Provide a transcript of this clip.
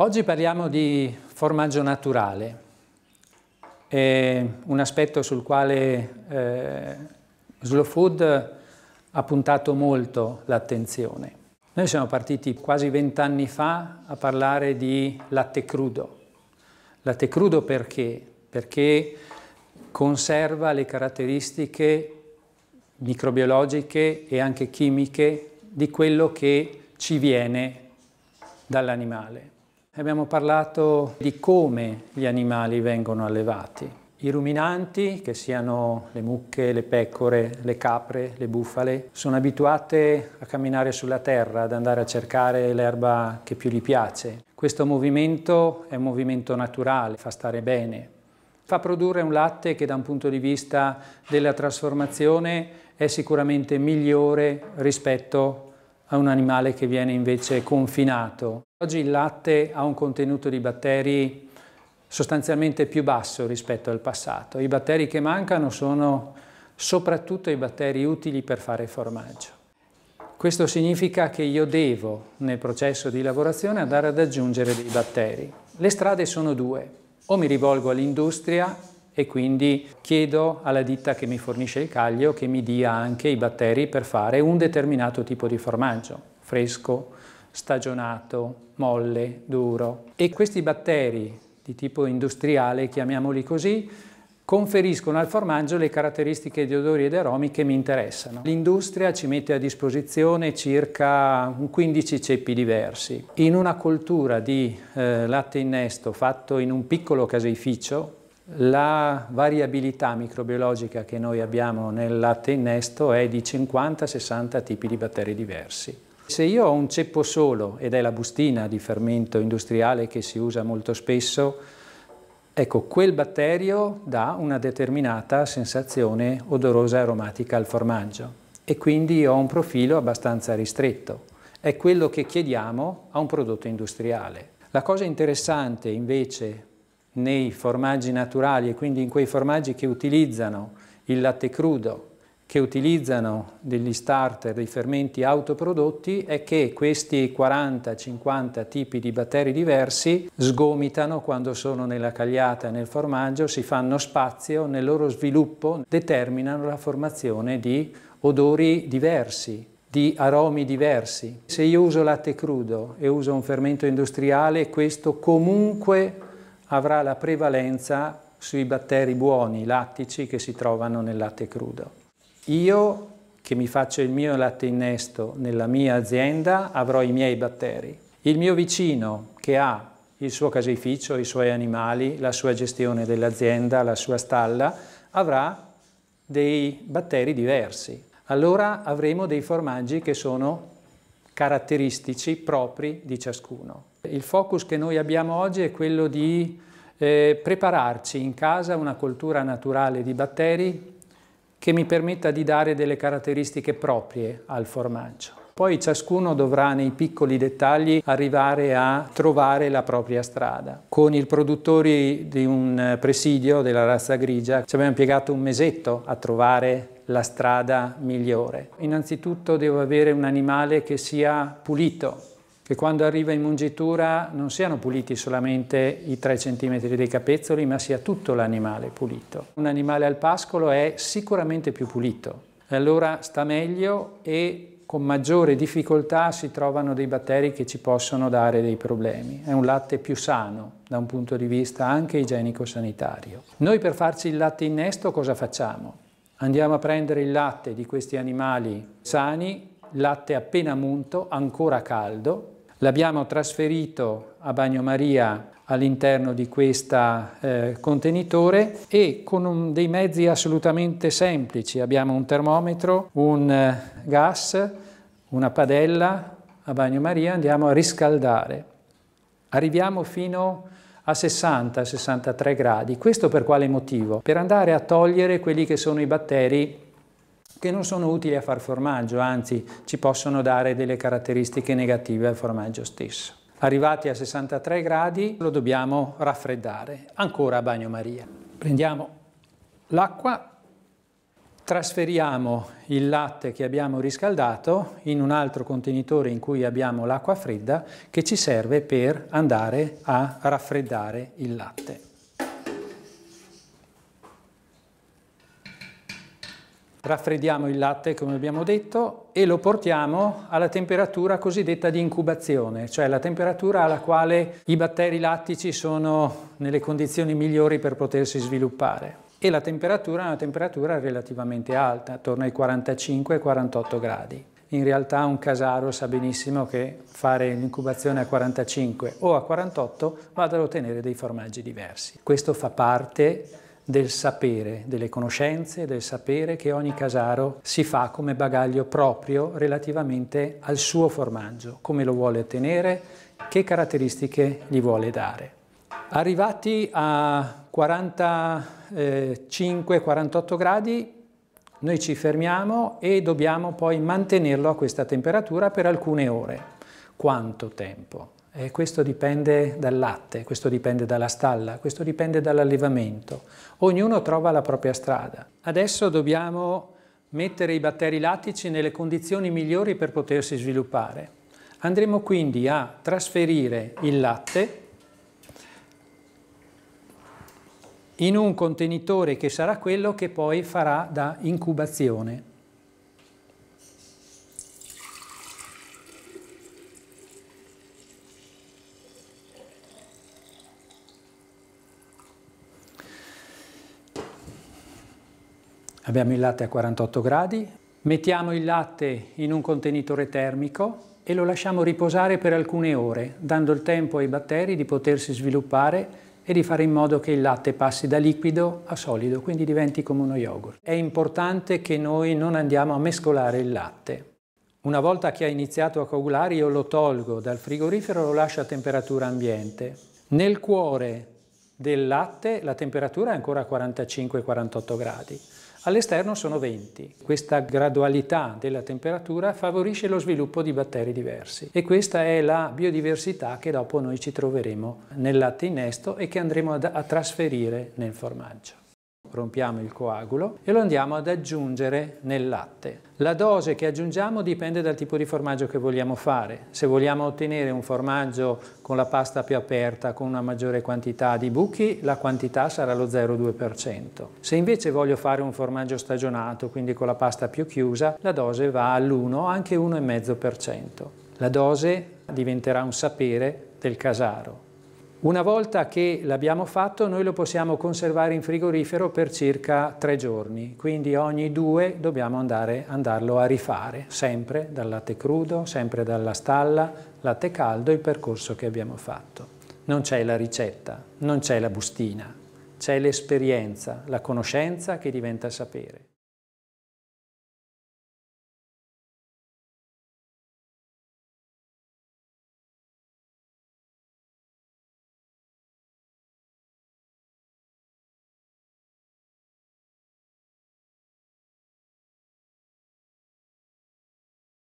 Oggi parliamo di formaggio naturale, è un aspetto sul quale eh, Slow Food ha puntato molto l'attenzione. Noi siamo partiti quasi vent'anni fa a parlare di latte crudo. Latte crudo perché? Perché conserva le caratteristiche microbiologiche e anche chimiche di quello che ci viene dall'animale abbiamo parlato di come gli animali vengono allevati. I ruminanti, che siano le mucche, le pecore, le capre, le bufale, sono abituate a camminare sulla terra, ad andare a cercare l'erba che più gli piace. Questo movimento è un movimento naturale, fa stare bene, fa produrre un latte che da un punto di vista della trasformazione è sicuramente migliore rispetto a un animale che viene invece confinato. Oggi il latte ha un contenuto di batteri sostanzialmente più basso rispetto al passato. I batteri che mancano sono soprattutto i batteri utili per fare formaggio. Questo significa che io devo, nel processo di lavorazione, andare ad aggiungere dei batteri. Le strade sono due. O mi rivolgo all'industria e quindi chiedo alla ditta che mi fornisce il caglio che mi dia anche i batteri per fare un determinato tipo di formaggio, fresco, stagionato, molle, duro. E questi batteri di tipo industriale, chiamiamoli così, conferiscono al formaggio le caratteristiche di odori ed aromi che mi interessano. L'industria ci mette a disposizione circa 15 ceppi diversi. In una coltura di eh, latte innesto fatto in un piccolo caseificio, la variabilità microbiologica che noi abbiamo nel latte innesto è di 50-60 tipi di batteri diversi. Se io ho un ceppo solo, ed è la bustina di fermento industriale che si usa molto spesso, ecco, quel batterio dà una determinata sensazione odorosa aromatica al formaggio e quindi ho un profilo abbastanza ristretto. È quello che chiediamo a un prodotto industriale. La cosa interessante invece nei formaggi naturali e quindi in quei formaggi che utilizzano il latte crudo, che utilizzano degli starter, dei fermenti autoprodotti, è che questi 40-50 tipi di batteri diversi sgomitano quando sono nella cagliata e nel formaggio, si fanno spazio nel loro sviluppo, determinano la formazione di odori diversi, di aromi diversi. Se io uso latte crudo e uso un fermento industriale, questo comunque avrà la prevalenza sui batteri buoni lattici che si trovano nel latte crudo. Io che mi faccio il mio latte innesto nella mia azienda avrò i miei batteri. Il mio vicino che ha il suo caseificio, i suoi animali, la sua gestione dell'azienda, la sua stalla, avrà dei batteri diversi. Allora avremo dei formaggi che sono caratteristici propri di ciascuno. Il focus che noi abbiamo oggi è quello di eh, prepararci in casa una coltura naturale di batteri che mi permetta di dare delle caratteristiche proprie al formaggio. Poi ciascuno dovrà nei piccoli dettagli arrivare a trovare la propria strada. Con i produttori di un eh, presidio della razza grigia ci abbiamo impiegato un mesetto a trovare la strada migliore. Innanzitutto devo avere un animale che sia pulito, che quando arriva in mungitura non siano puliti solamente i 3 cm dei capezzoli, ma sia tutto l'animale pulito. Un animale al pascolo è sicuramente più pulito, e allora sta meglio e con maggiore difficoltà si trovano dei batteri che ci possono dare dei problemi. È un latte più sano da un punto di vista anche igienico-sanitario. Noi per farci il latte innesto cosa facciamo? Andiamo a prendere il latte di questi animali sani, latte appena munto, ancora caldo, L'abbiamo trasferito a bagnomaria all'interno di questo eh, contenitore e con un, dei mezzi assolutamente semplici. Abbiamo un termometro, un eh, gas, una padella a bagnomaria, andiamo a riscaldare. Arriviamo fino a 60-63 gradi. Questo per quale motivo? Per andare a togliere quelli che sono i batteri che non sono utili a far formaggio, anzi ci possono dare delle caratteristiche negative al formaggio stesso. Arrivati a 63 gradi lo dobbiamo raffreddare, ancora a bagnomaria. Prendiamo l'acqua, trasferiamo il latte che abbiamo riscaldato in un altro contenitore in cui abbiamo l'acqua fredda che ci serve per andare a raffreddare il latte. raffreddiamo il latte come abbiamo detto e lo portiamo alla temperatura cosiddetta di incubazione, cioè la temperatura alla quale i batteri lattici sono nelle condizioni migliori per potersi sviluppare. E la temperatura è una temperatura relativamente alta, attorno ai 45-48 gradi. In realtà un casaro sa benissimo che fare l'incubazione a 45 o a 48 vada ad ottenere dei formaggi diversi. Questo fa parte del sapere, delle conoscenze, del sapere che ogni casaro si fa come bagaglio proprio relativamente al suo formaggio, come lo vuole ottenere, che caratteristiche gli vuole dare. Arrivati a 45-48 gradi noi ci fermiamo e dobbiamo poi mantenerlo a questa temperatura per alcune ore. Quanto tempo? Eh, questo dipende dal latte, questo dipende dalla stalla, questo dipende dall'allevamento. Ognuno trova la propria strada. Adesso dobbiamo mettere i batteri lattici nelle condizioni migliori per potersi sviluppare. Andremo quindi a trasferire il latte in un contenitore che sarà quello che poi farà da incubazione. Abbiamo il latte a 48 gradi, mettiamo il latte in un contenitore termico e lo lasciamo riposare per alcune ore, dando il tempo ai batteri di potersi sviluppare e di fare in modo che il latte passi da liquido a solido, quindi diventi come uno yogurt. È importante che noi non andiamo a mescolare il latte. Una volta che ha iniziato a coagulare io lo tolgo dal frigorifero e lo lascio a temperatura ambiente. Nel cuore del latte la temperatura è ancora a 45-48 gradi, all'esterno sono 20. Questa gradualità della temperatura favorisce lo sviluppo di batteri diversi e questa è la biodiversità che dopo noi ci troveremo nel latte innesto e che andremo a trasferire nel formaggio rompiamo il coagulo e lo andiamo ad aggiungere nel latte. La dose che aggiungiamo dipende dal tipo di formaggio che vogliamo fare. Se vogliamo ottenere un formaggio con la pasta più aperta, con una maggiore quantità di buchi, la quantità sarà lo 0,2%. Se invece voglio fare un formaggio stagionato, quindi con la pasta più chiusa, la dose va all'1, anche 1,5%. La dose diventerà un sapere del casaro. Una volta che l'abbiamo fatto noi lo possiamo conservare in frigorifero per circa tre giorni, quindi ogni due dobbiamo andare, andarlo a rifare, sempre dal latte crudo, sempre dalla stalla, latte caldo, il percorso che abbiamo fatto. Non c'è la ricetta, non c'è la bustina, c'è l'esperienza, la conoscenza che diventa sapere.